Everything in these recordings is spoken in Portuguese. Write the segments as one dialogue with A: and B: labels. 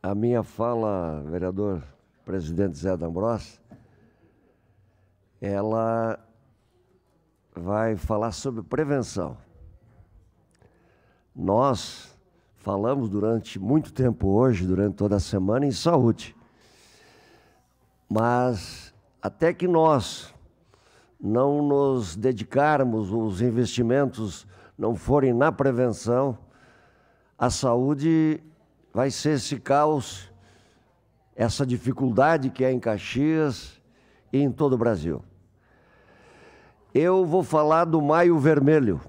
A: A minha fala, vereador presidente Zé D'Ambrós, ela vai falar sobre prevenção. Nós falamos durante muito tempo hoje, durante toda a semana, em saúde. Mas até que nós não nos dedicarmos, os investimentos não forem na prevenção, a saúde vai ser esse caos, essa dificuldade que é em Caxias e em todo o Brasil. Eu vou falar do Maio Vermelho.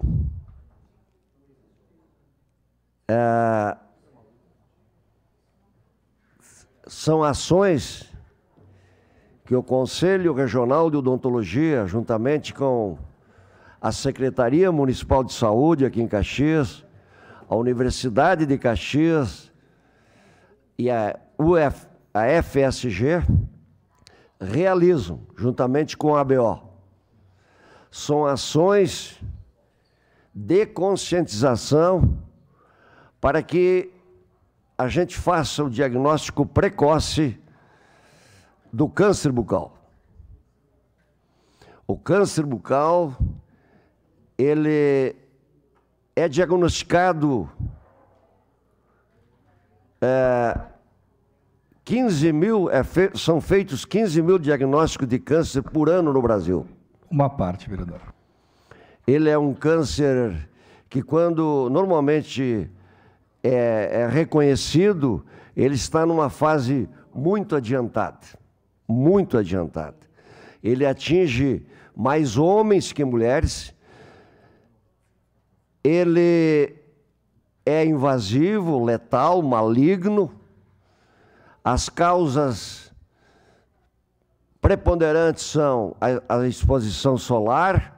A: É, são ações que o Conselho Regional de Odontologia, juntamente com a Secretaria Municipal de Saúde aqui em Caxias, a Universidade de Caxias, e a, UF, a FSG realizam, juntamente com a ABO. São ações de conscientização para que a gente faça o diagnóstico precoce do câncer bucal. O câncer bucal ele é diagnosticado é, 15 mil é fe... são feitos 15 mil diagnósticos de câncer por ano no Brasil.
B: Uma parte, vereador.
A: Ele é um câncer que, quando normalmente é, é reconhecido, ele está numa fase muito adiantada. Muito adiantada. Ele atinge mais homens que mulheres. Ele é invasivo, letal, maligno as causas preponderantes são a, a exposição solar,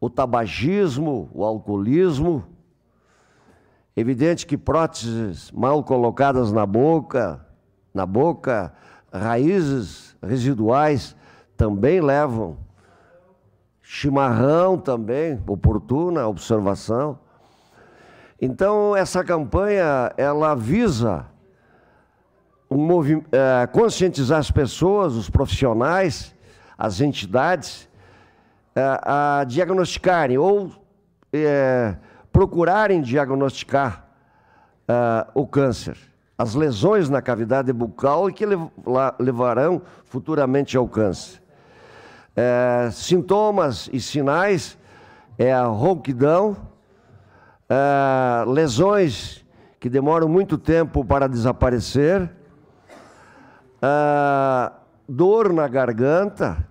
A: o tabagismo, o alcoolismo. Evidente que próteses mal colocadas na boca, na boca, raízes residuais também levam. Chimarrão também, oportuna observação. Então essa campanha ela visa eh, conscientizar as pessoas, os profissionais, as entidades, eh, a diagnosticarem ou eh, procurarem diagnosticar uh, o câncer, as lesões na cavidade bucal e que lev levarão futuramente ao câncer. Uh, sintomas e sinais é a rouquidão, uh, lesões que demoram muito tempo para desaparecer, ah, dor na garganta,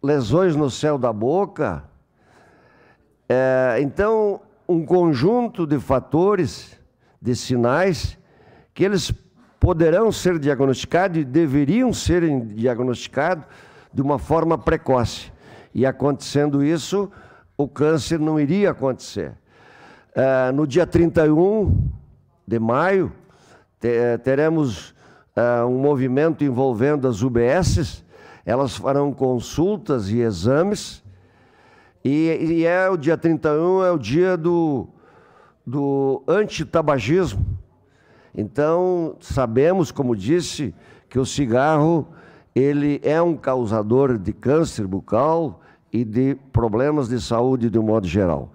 A: lesões no céu da boca. É, então, um conjunto de fatores, de sinais, que eles poderão ser diagnosticados e deveriam ser diagnosticados de uma forma precoce. E acontecendo isso, o câncer não iria acontecer. É, no dia 31 de maio, eh, teremos uh, um movimento envolvendo as UBSs, elas farão consultas e exames, e, e é o dia 31, é o dia do, do antitabagismo. Então, sabemos, como disse, que o cigarro ele é um causador de câncer bucal e de problemas de saúde de um modo geral.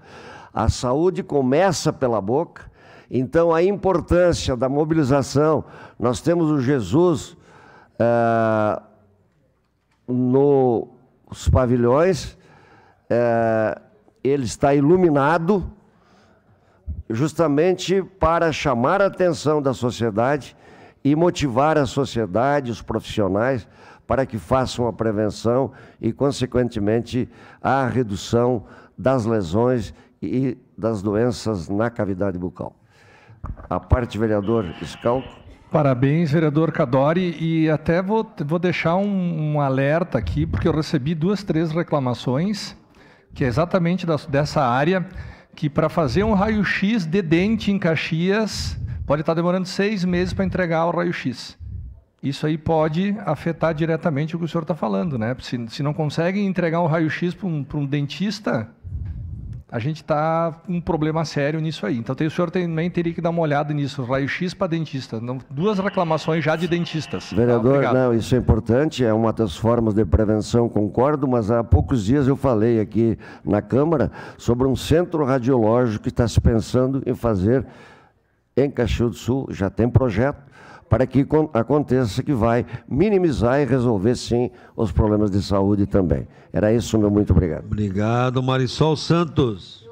A: A saúde começa pela boca, então, a importância da mobilização, nós temos o Jesus eh, nos pavilhões, eh, ele está iluminado justamente para chamar a atenção da sociedade e motivar a sociedade, os profissionais, para que façam a prevenção e, consequentemente, a redução das lesões e das doenças na cavidade bucal. A parte, vereador Escalco.
B: Parabéns, vereador Cadori. E até vou, vou deixar um, um, alerta aqui, porque eu recebi duas, três reclamações, que é exatamente da, dessa área, que para fazer um raio-x de dente em Caxias, pode estar tá demorando seis meses para entregar o raio-x. Isso aí pode afetar diretamente o que o senhor está falando, né? Se, se não conseguem entregar um raio-x para um, um dentista, a gente está com um problema sério nisso aí. Então, tem, o senhor também teria que dar uma olhada nisso, raio-x para dentista. Não, duas reclamações já de dentistas. Tá? Vereador,
A: não, isso é importante, é uma das formas de prevenção, concordo, mas há poucos dias eu falei aqui na Câmara sobre um centro radiológico que está se pensando em fazer em Caxias do Sul, já tem projeto, para que aconteça que vai minimizar e resolver sim os problemas de saúde também. Era isso, meu muito obrigado. Obrigado, Marisol Santos.